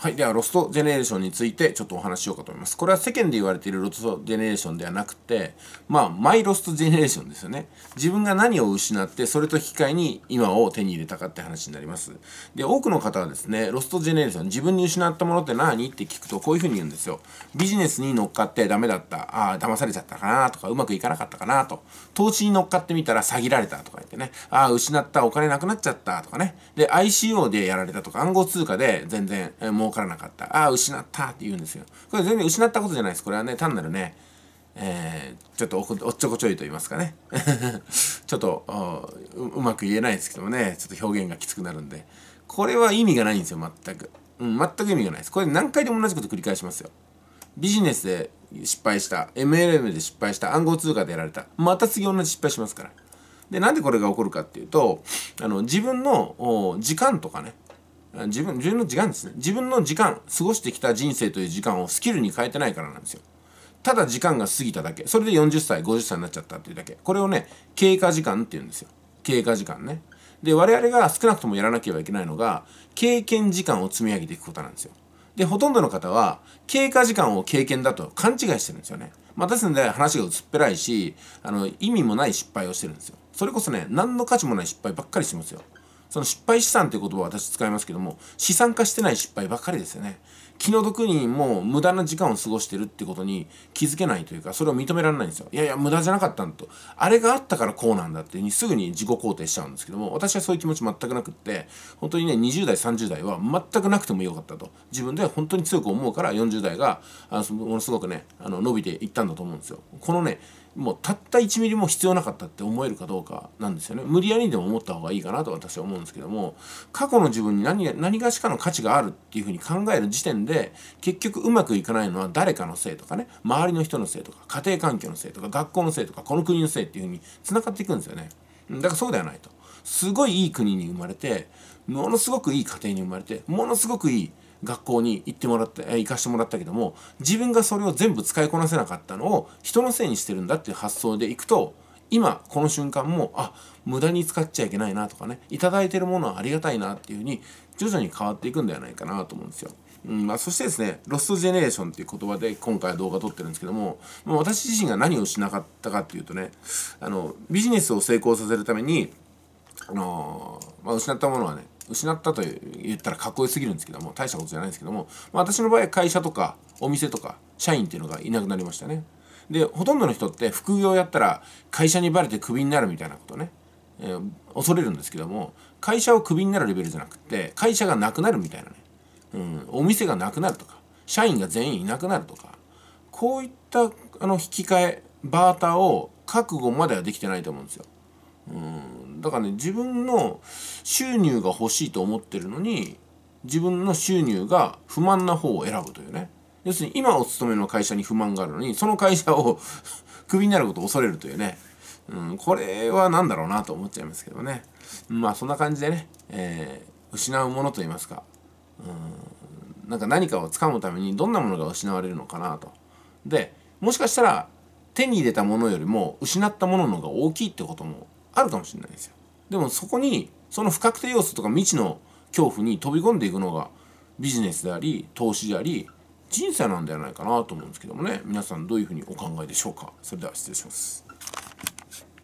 はい。では、ロストジェネレーションについてちょっとお話ししようかと思います。これは世間で言われているロストジェネレーションではなくて、まあ、マイロストジェネレーションですよね。自分が何を失って、それと引き換えに今を手に入れたかって話になります。で、多くの方はですね、ロストジェネレーション、自分に失ったものって何って聞くと、こういうふうに言うんですよ。ビジネスに乗っかってダメだった。ああ、騙されちゃったかなとか、うまくいかなかったかなと。投資に乗っかってみたら詐欺られたとか言ってね。ああ、失った、お金なくなっちゃったとかね。で、ICO でやられたとか、暗号通貨で全然、えうからなかった。ああ、失ったって言うんですよ。これ全然失ったことじゃないです。これはね、単なるね、えー、ちょっとおっちょこちょいと言いますかね。ちょっとうまく言えないですけどもね、ちょっと表現がきつくなるんで。これは意味がないんですよ、全く。うん、全く意味がないです。これ何回でも同じこと繰り返しますよ。ビジネスで失敗した、MLM で失敗した、暗号通貨でやられた。また次同じ失敗しますから。で、なんでこれが起こるかっていうと、あの、自分の時間とかね、自分、自分の時間ですね。自分の時間、過ごしてきた人生という時間をスキルに変えてないからなんですよ。ただ時間が過ぎただけ。それで40歳、50歳になっちゃったっていうだけ。これをね、経過時間って言うんですよ。経過時間ね。で、我々が少なくともやらなければいけないのが、経験時間を積み上げていくことなんですよ。で、ほとんどの方は、経過時間を経験だと勘違いしてるんですよね。まあ、ですので話が薄っぺらいし、あの、意味もない失敗をしてるんですよ。それこそね、何の価値もない失敗ばっかりしてますよ。その失敗資産という言葉を私使いますけども、資産化してない失敗ばっかりですよね。気の毒にもう無駄な時間を過ごしてるってことに気づけないというか、それを認められないんですよ。いやいや、無駄じゃなかったんだと。あれがあったからこうなんだっていうにすぐに自己肯定しちゃうんですけども、私はそういう気持ち全くなくって、本当にね、20代、30代は全くなくてもよかったと。自分で本当に強く思うから40代が、あものすごくね、あの伸びていったんだと思うんですよ。このね、もうたった1ミリも必要なかったって思えるかどうかなんですよね無理やりにでも思った方がいいかなと私は思うんですけども過去の自分に何何がしかの価値があるっていうふうに考える時点で結局うまくいかないのは誰かのせいとかね周りの人のせいとか家庭環境のせいとか学校のせいとかこの国のせいっていうふうにつながっていくんですよねだからそうではないとすごいいい国に生まれてものすごくいい家庭に生まれてものすごくいい学校に行ってもらって行かしてもらったけども自分がそれを全部使いこなせなかったのを人のせいにしてるんだっていう発想でいくと今この瞬間もあ無駄に使っちゃいけないなとかね頂いてるものはありがたいなっていうふうに徐々に変わっていくんではないかなと思うんですよ。うんまあ、そしてですね、ロストジェネレーションっていう言葉で今回動画撮ってるんですけども、もう私自身が何をしなかったかっていうとね、あの、ビジネスを成功させるために、あのー、まあ、失ったものはね、失ったと言ったらかっこよすぎるんですけども大したことじゃないんですけども、まあ、私の場合会社とかお店とか社員っていうのがいなくなりましたねでほとんどの人って副業やったら会社にバレてクビになるみたいなことね、えー、恐れるんですけども会社をクビになるレベルじゃなくて会社がなくなるみたいなね、うん、お店がなくなるとか社員が全員いなくなるとかこういったあの引き換えバーターを覚悟まではできてないと思うんですよ。うんだからね自分の収入が欲しいと思ってるのに自分の収入が不満な方を選ぶというね要するに今お勤めの会社に不満があるのにその会社を クビになることを恐れるというね、うん、これは何だろうなと思っちゃいますけどねまあそんな感じでね、えー、失うものといいますか、うん、なんか何かをつかむためにどんなものが失われるのかなとでもしかしたら手に入れたものよりも失ったものの方が大きいってこともあるかもしれないですよでもそこにその不確定要素とか未知の恐怖に飛び込んでいくのがビジネスであり投資であり人生なんではないかなと思うんですけどもね皆さんどういうふうにお考えでしょうかそれでは失礼します